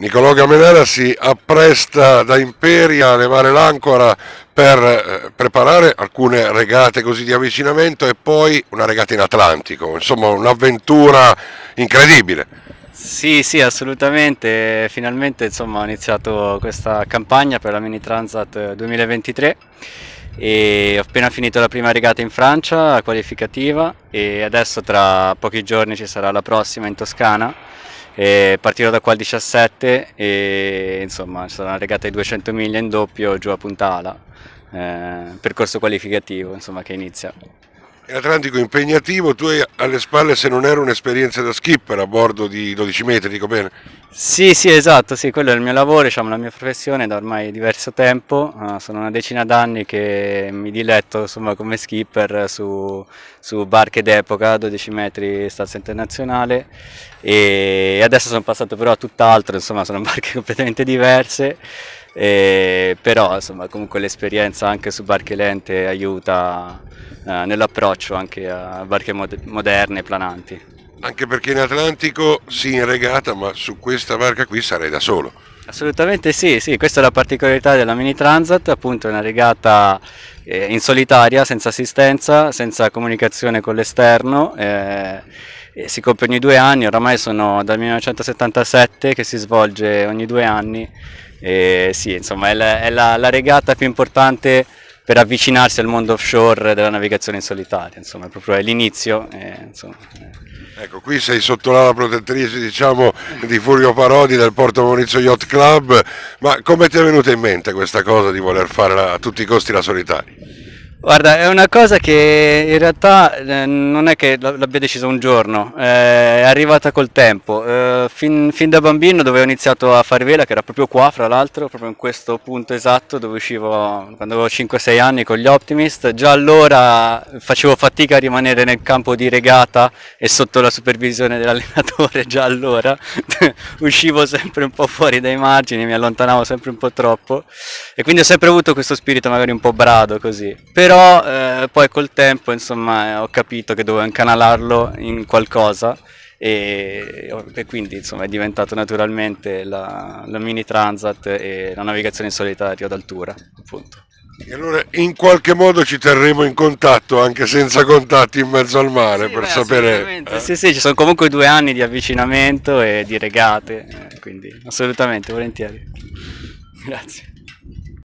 Nicolò Gamenera si appresta da Imperia a levare l'ancora per eh, preparare alcune regate così di avvicinamento e poi una regata in Atlantico, insomma un'avventura incredibile. Sì, sì, assolutamente, finalmente insomma, ho iniziato questa campagna per la Mini Transat 2023 e ho appena finito la prima regata in Francia, qualificativa e adesso tra pochi giorni ci sarà la prossima in Toscana e partirò da qua al 17 e insomma sarà una regata di 200 miglia in doppio giù a Punta Ala, eh, percorso qualificativo insomma, che inizia. Atlantico impegnativo, tu hai alle spalle se non era un'esperienza da skipper a bordo di 12 metri, dico bene? Sì, sì, esatto, sì, quello è il mio lavoro, diciamo, la mia professione da ormai diverso tempo, eh, sono una decina d'anni che mi diletto insomma, come skipper su, su barche d'epoca, 12 metri stazza internazionale e adesso sono passato però a tutt'altro, insomma sono barche completamente diverse e, però insomma, comunque l'esperienza anche su barche lente aiuta eh, nell'approccio anche a barche mod moderne, plananti. Anche perché in Atlantico si sì in regata, ma su questa barca qui sarei da solo. Assolutamente sì, sì, questa è la particolarità della Mini Transat, appunto è una regata eh, in solitaria, senza assistenza, senza comunicazione con l'esterno. Eh, si compie ogni due anni, oramai sono dal 1977 che si svolge ogni due anni e sì, insomma, è, la, è la, la, regata più importante per avvicinarsi al mondo offshore della navigazione in solitaria, insomma, è proprio l'inizio. Eh. Ecco, qui sei sotto l'ala protettrice, diciamo, di Furio Parodi del Porto Maurizio Yacht Club, ma come ti è venuta in mente questa cosa di voler fare la, a tutti i costi la solitaria? Guarda, è una cosa che in realtà eh, non è che l'abbia deciso un giorno, eh, è arrivata col tempo. Eh, fin, fin, da bambino dove ho iniziato a fare vela, che era proprio qua, fra l'altro, proprio in questo punto esatto dove uscivo quando avevo 5-6 anni con gli Optimist, già allora facevo fatica a rimanere nel campo di regata e sotto la supervisione dell'allenatore, già allora uscivo sempre un po' fuori dai margini, mi allontanavo sempre un po' troppo e quindi ho sempre avuto questo spirito magari un po' brado così. Però però eh, poi col tempo insomma ho capito che dovevo incanalarlo in qualcosa e, e quindi insomma è diventato naturalmente la, la mini transat e la navigazione in solitario ad altura appunto. E allora in qualche modo ci terremo in contatto anche senza contatti in mezzo al mare sì, per beh, sapere. Eh? Sì, sì, ci sono comunque due anni di avvicinamento e di regate, eh, quindi assolutamente, volentieri. Grazie.